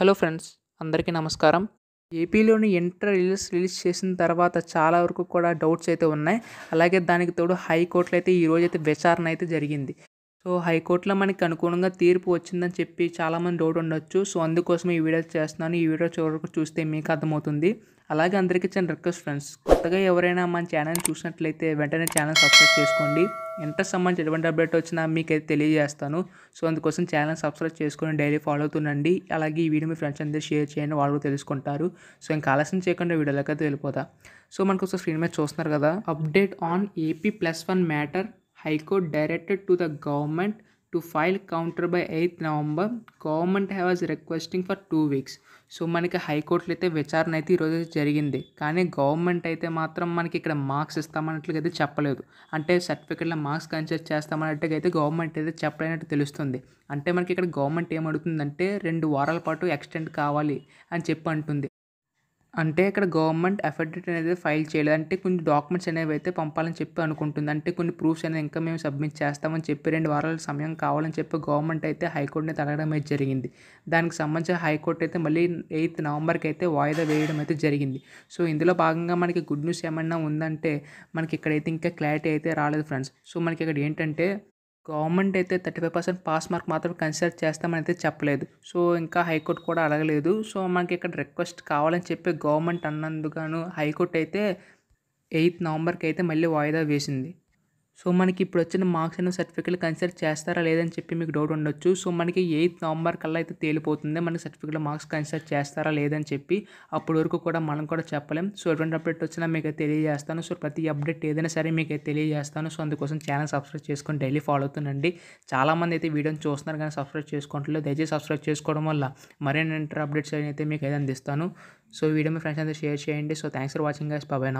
hello friends అందరికీ నమస్కారం ఏపీలోని ఇంటర్ రిలీజ్ రిలీజ్ చేసిన తర్వాత చాలా వరకు కూడా డౌట్స్ అయితే ఉన్నాయి అలాగే దానికి తోడు హైకోర్టులో అయితే ఈరోజు అయితే విచారణ అయితే జరిగింది సో హైకోర్టులో మనకి అనుగుణంగా తీర్పు వచ్చిందని చెప్పి చాలామంది డౌట్ ఉండొచ్చు సో అందుకోసం ఈ వీడియో చేస్తున్నాను ఈ వీడియో చివరకు చూస్తే మీకు అర్థమవుతుంది అలాగే అందరికీ చిన్న రిక్వెస్ట్ ఫ్రెండ్స్ కొత్తగా ఎవరైనా మన ఛానల్ చూసినట్లయితే వెంటనే ఛానల్ సబ్స్క్రైబ్ చేసుకోండి ఇంటర్ సంబంధించి ఎటువంటి అప్డేట్ వచ్చినా మీకైతే తెలియజేస్తాను సో అందుకోసం ఛానల్ సబ్స్క్రైబ్ చేసుకొని డైలీ ఫాలో అవుతుండండి అలాగే ఈ వీడియో మీ ఫ్రెండ్స్ అందరూ షేర్ చేయండి వాళ్ళు తెలుసుకుంటారు సో ఇంకా ఆలస్యం చేయకుండా వీడియోలోకి అయితే వెళ్ళిపోతా సో మనకు ఒకసారి స్క్రీన్ మీద చూస్తున్నారు కదా update on AP plus one matter high court directed to the government to file counter by eighth November government have requesting for two weeks so మనకి హైకోర్టులో అయితే విచారణ అయితే ఈరోజు జరిగింది కానీ గవర్నమెంట్ అయితే మాత్రం మనకి ఇక్కడ మార్క్స్ ఇస్తామన్నట్లుగా అయితే చెప్పలేదు అంటే సర్టిఫికెట్లో మార్క్స్ కన్సిడర్ చేస్తామన్నట్టుగా అయితే గవర్నమెంట్ అయితే చెప్పలేనట్టు తెలుస్తుంది అంటే మనకి ఇక్కడ గవర్నమెంట్ ఏమడుతుందంటే రెండు వారాల పాటు ఎక్స్టెండ్ కావాలి అని చెప్పి అంటుంది అంటే ఇక్కడ గవర్నమెంట్ అఫిడవిట్ అనేది ఫైల్ చేయలేదు అంటే కొన్ని డాక్యుమెంట్స్ అనేవి అయితే పంపాలని చెప్పి అనుకుంటుంది అంటే కొన్ని ప్రూఫ్స్ అనేది ఇంకా మేము సబ్మిట్ చేస్తామని చెప్పి రెండు వారాల సమయం కావాలని చెప్పి గవర్నమెంట్ అయితే హైకోర్టుని తగలడం అయితే జరిగింది దానికి సంబంధించి హైకోర్టు అయితే మళ్ళీ ఎయిత్ నవంబర్కి అయితే వాయిదా వేయడం అయితే జరిగింది సో ఇందులో భాగంగా మనకి గుడ్ న్యూస్ ఏమన్నా ఉందంటే మనకి ఇక్కడైతే ఇంకా క్లారిటీ అయితే రాలేదు ఫ్రెండ్స్ సో మనకి ఇక్కడ ఏంటంటే గవర్నమెంట్ అయితే thirty five percent pass mark మాత్రం కన్సిడర్ చేస్తామని అయితే చెప్పలేదు సో ఇంకా హైకోర్టు కూడా అడగలేదు సో మనకి ఇక్కడ రిక్వెస్ట్ కావాలని చెప్పి గవర్నమెంట్ అన్నందుకు హైకోర్టు అయితే ఎయిత్ నవంబర్కి అయితే మళ్ళీ వాయిదా వేసింది సో మనకి ఇప్పుడు వచ్చిన మార్క్స్ అయిన సర్టిఫికేట్లు కన్సిడర్ చేస్తారా లేదని చెప్పి మీకు డౌట్ ఉండొచ్చు సో మనకి ఎయిత్ నవంబర్ కల్లా అయితే తేలిపోతుంది మనకి సర్టిఫికేట్ మార్క్స్ కన్సిడర్ చేస్తారా లేదని చెప్పి అప్పటి వరకు కూడా మనం కూడా చెప్పలేం సో ఎటువంటి అప్డేట్ వచ్చినా మీకు తెలియజేస్తాను సో ప్రతి అప్డేట్ ఏదైనా సరే మీకు తెలియజేస్తాను సో అందుకోసం ఛానల్ సబ్స్క్రైబ్ చేసుకొని డైలీ ఫాలో అవుతుందండి చాలామంది అయితే వీడియోని చూస్తున్నారు కానీ సబ్స్క్రైబ్ చేసుకోవట్లేదు దయచేసి సబ్స్క్రైబ్ చేసుకోవడం వల్ల మరిన్ని ఇంటర్ అప్డేట్స్ అయితే మీకు అయితే అందిస్తాను సో వీడియో మీ ఫ్రెండ్స్ అంతా షేర్ చేయండి so thanks for watching guys బాబాయ్